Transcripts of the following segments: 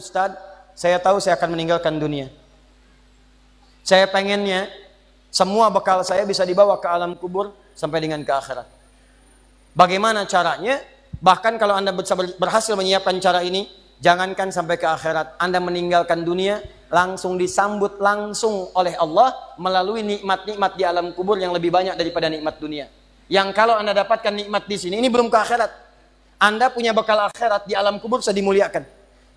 Ustadz, saya tahu saya akan meninggalkan dunia. Saya pengennya semua bekal saya bisa dibawa ke alam kubur sampai dengan ke akhirat. Bagaimana caranya? Bahkan kalau Anda berhasil menyiapkan cara ini, jangankan sampai ke akhirat, Anda meninggalkan dunia langsung disambut langsung oleh Allah melalui nikmat-nikmat di alam kubur yang lebih banyak daripada nikmat dunia. Yang kalau Anda dapatkan nikmat di sini, ini belum ke akhirat. Anda punya bekal akhirat di alam kubur sudah dimuliakan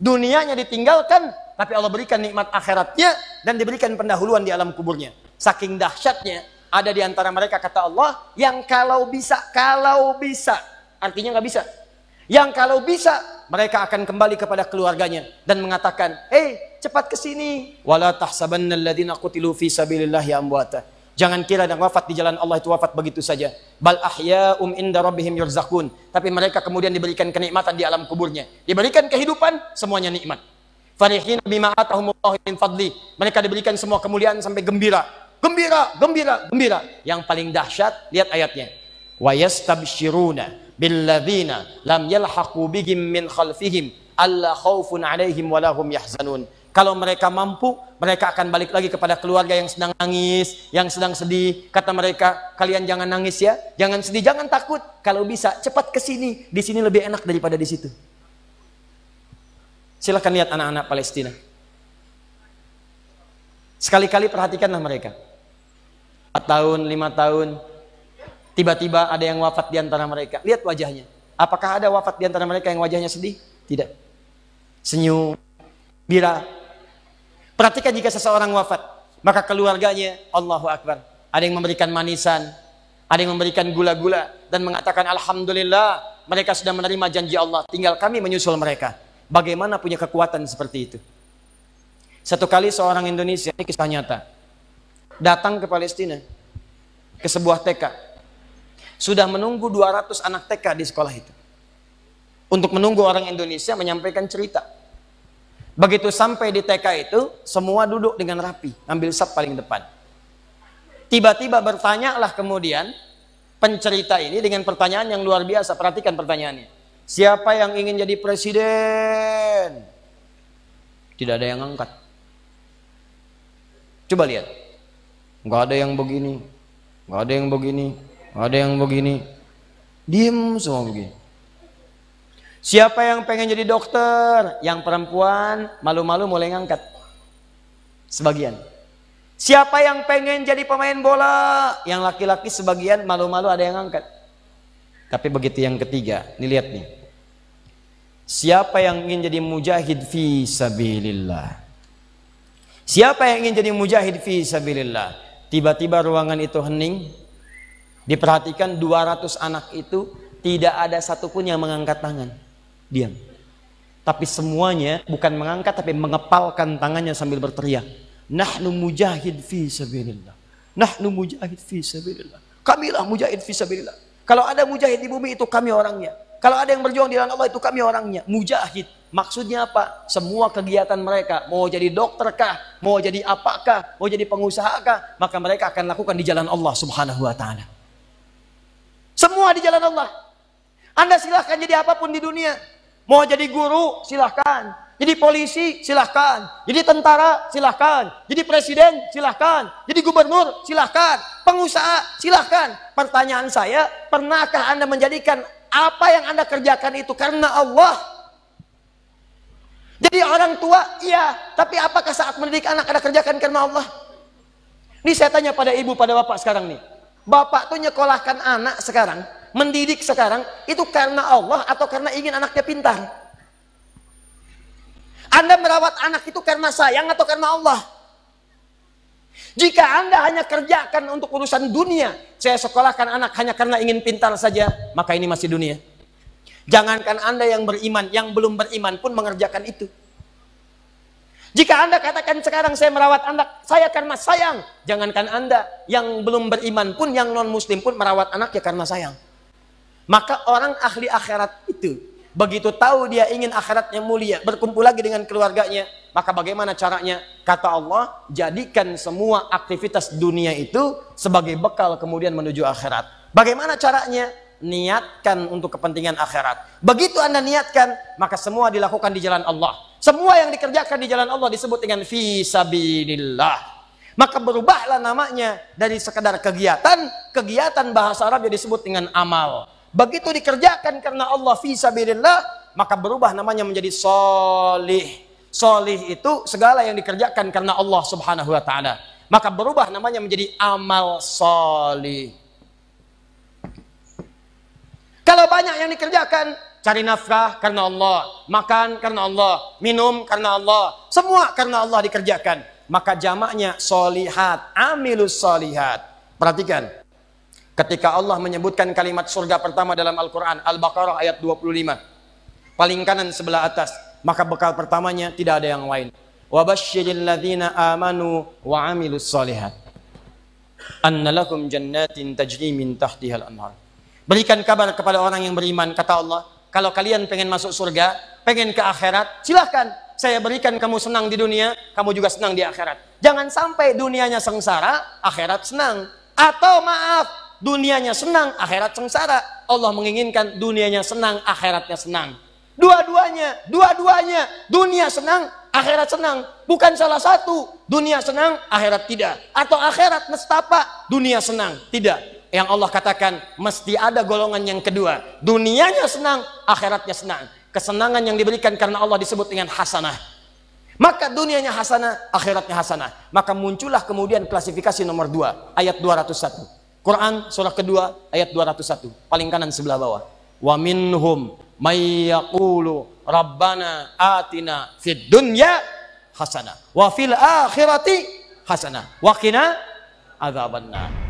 dunianya ditinggalkan, tapi Allah berikan nikmat akhiratnya dan diberikan pendahuluan di alam kuburnya. Saking dahsyatnya, ada di antara mereka kata Allah yang kalau bisa, kalau bisa, artinya nggak bisa. Yang kalau bisa, mereka akan kembali kepada keluarganya dan mengatakan, "Hei, cepat ke sini." Wala tahsabannalladzina qutilu fi sabilillahi amwata. Jangan kira yang wafat di jalan Allah itu wafat begitu saja. Bal um inda rabbihim yurzakun. Tapi mereka kemudian diberikan kenikmatan di alam kuburnya. Diberikan kehidupan, semuanya nikmat. Farihin bima atahumullahu min fadli. Mereka diberikan semua kemuliaan sampai gembira. Gembira, gembira, gembira. Yang paling dahsyat, lihat ayatnya. Wa yastabshiruna billadzina lam yalhaqu bihim min khalfihim alla khaufun alaihim wa lahum yahzanun. Kalau mereka mampu, mereka akan balik lagi kepada keluarga yang sedang nangis, yang sedang sedih. Kata mereka, kalian jangan nangis ya, jangan sedih, jangan takut. Kalau bisa, cepat ke sini. Di sini lebih enak daripada di situ. Silahkan lihat anak-anak Palestina. Sekali-kali perhatikanlah mereka. 4 tahun, lima tahun, tiba-tiba ada yang wafat di antara mereka. Lihat wajahnya. Apakah ada wafat di antara mereka yang wajahnya sedih? Tidak. Senyum, gembira, Perhatikan jika seseorang wafat, maka keluarganya, Allahu Akbar. Ada yang memberikan manisan, ada yang memberikan gula-gula dan mengatakan Alhamdulillah mereka sudah menerima janji Allah. Tinggal kami menyusul mereka. Bagaimana punya kekuatan seperti itu? Satu kali seorang Indonesia, ini kisah nyata, datang ke Palestina, ke sebuah TK. Sudah menunggu 200 anak TK di sekolah itu. Untuk menunggu orang Indonesia menyampaikan cerita. Begitu sampai di TK itu, semua duduk dengan rapi, ambil sap paling depan. Tiba-tiba bertanyalah kemudian pencerita ini dengan pertanyaan yang luar biasa. Perhatikan pertanyaannya. Siapa yang ingin jadi presiden? Tidak ada yang angkat. Coba lihat. Nggak ada yang begini. Nggak ada yang begini. Nggak ada yang begini. Diem semua begini. Siapa yang pengen jadi dokter? Yang perempuan malu-malu mulai ngangkat. Sebagian. Siapa yang pengen jadi pemain bola? Yang laki-laki sebagian malu-malu ada yang ngangkat. Tapi begitu yang ketiga, nih lihat nih. Siapa yang ingin jadi mujahid fi sabilillah? Siapa yang ingin jadi mujahid fi sabilillah? Tiba-tiba ruangan itu hening. Diperhatikan 200 anak itu tidak ada satupun yang mengangkat tangan diam. Tapi semuanya bukan mengangkat tapi mengepalkan tangannya sambil berteriak. Nahnu mujahid fi sabilillah. Nahnu mujahid fi sabilillah. Kamilah mujahid fi sabilillah. Kalau ada mujahid di bumi itu kami orangnya. Kalau ada yang berjuang di dalam Allah itu kami orangnya. Mujahid. Maksudnya apa? Semua kegiatan mereka. Mau jadi dokterkah? Mau jadi apakah? Mau jadi pengusahakah? Maka mereka akan lakukan di jalan Allah subhanahu wa ta'ala. Semua di jalan Allah. Anda silahkan jadi apapun di dunia. Mau jadi guru, silahkan. Jadi polisi, silahkan. Jadi tentara, silahkan. Jadi presiden, silahkan. Jadi gubernur, silahkan. Pengusaha, silahkan. Pertanyaan saya, pernahkah Anda menjadikan apa yang Anda kerjakan itu karena Allah? Jadi orang tua, iya. Tapi apakah saat mendidik anak Anda kerjakan karena Allah? Ini saya tanya pada ibu, pada bapak sekarang nih. Bapak tuh nyekolahkan anak sekarang mendidik sekarang itu karena Allah atau karena ingin anaknya pintar? Anda merawat anak itu karena sayang atau karena Allah? Jika Anda hanya kerjakan untuk urusan dunia, saya sekolahkan anak hanya karena ingin pintar saja, maka ini masih dunia. Jangankan Anda yang beriman, yang belum beriman pun mengerjakan itu. Jika Anda katakan sekarang saya merawat anak, saya karena sayang. Jangankan Anda yang belum beriman pun, yang non-muslim pun merawat anak ya karena sayang. Maka orang ahli akhirat itu begitu tahu dia ingin akhiratnya mulia, berkumpul lagi dengan keluarganya, maka bagaimana caranya? Kata Allah, jadikan semua aktivitas dunia itu sebagai bekal kemudian menuju akhirat. Bagaimana caranya? Niatkan untuk kepentingan akhirat. Begitu Anda niatkan, maka semua dilakukan di jalan Allah. Semua yang dikerjakan di jalan Allah disebut dengan fisabilillah. Maka berubahlah namanya dari sekedar kegiatan, kegiatan bahasa Arab yang disebut dengan amal. Begitu dikerjakan karena Allah fisabilillah, maka berubah namanya menjadi solih. Solih itu segala yang dikerjakan karena Allah subhanahu wa ta'ala. Maka berubah namanya menjadi amal solih. Kalau banyak yang dikerjakan, cari nafkah karena Allah, makan karena Allah, minum karena Allah, semua karena Allah dikerjakan. Maka jamaknya solihat, amilus solihat. Perhatikan, Ketika Allah menyebutkan kalimat surga pertama dalam Al-Quran, Al-Baqarah ayat 25, paling kanan sebelah atas, maka bekal pertamanya tidak ada yang lain. وَبَشِّرِ الَّذِينَ آمَنُوا وَعَمِلُوا amilus أَنَّ لَكُمْ جَنَّاتٍ تَجْرِي مِنْ تَحْتِهَا الْأَنْهَارِ Berikan kabar kepada orang yang beriman, kata Allah. Kalau kalian pengen masuk surga, pengen ke akhirat, silahkan. Saya berikan kamu senang di dunia, kamu juga senang di akhirat. Jangan sampai dunianya sengsara, akhirat senang. Atau maaf, dunianya senang, akhirat sengsara. Allah menginginkan dunianya senang, akhiratnya senang. Dua-duanya, dua-duanya, dunia senang, akhirat senang. Bukan salah satu, dunia senang, akhirat tidak. Atau akhirat nestapa, dunia senang, tidak. Yang Allah katakan, mesti ada golongan yang kedua. Dunianya senang, akhiratnya senang. Kesenangan yang diberikan karena Allah disebut dengan hasanah. Maka dunianya hasanah, akhiratnya hasanah. Maka muncullah kemudian klasifikasi nomor dua, ayat 201. Quran surah kedua ayat 201 paling kanan sebelah bawah. Wa minhum may yaqulu rabbana atina fid dunya hasanah wa fil akhirati hasanah wa qina adzabannar.